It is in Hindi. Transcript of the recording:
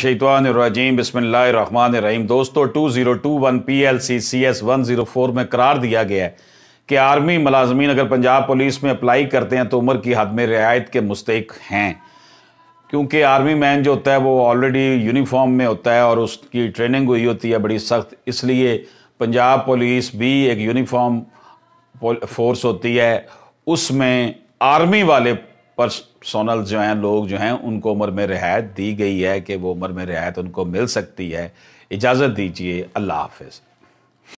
शैतवानरजीम बसमीम दोस्तों two zero two one P L C C S one zero four में करार दिया गया है कि आर्मी मुलाजमीन अगर पंजाब पुलिस में अप्लाई करते हैं तो उम्र की हद में रियायत के मुस्तक हैं क्योंकि आर्मी मैन जो होता है वो ऑलरेडी यूनिफॉर्म में होता है और उसकी ट्रेनिंग हुई होती है बड़ी सख्त इसलिए पंजाब पुलिस भी एक यूनिफॉर्म फोर्स होती है उसमें आर्मी वाले पर्सनल जो हैं लोग जो हैं उनको उम्र में रिहायत दी गई है कि वो उम्र में रिहायत उनको मिल सकती है इजाज़त दीजिए अल्लाह हाफिज़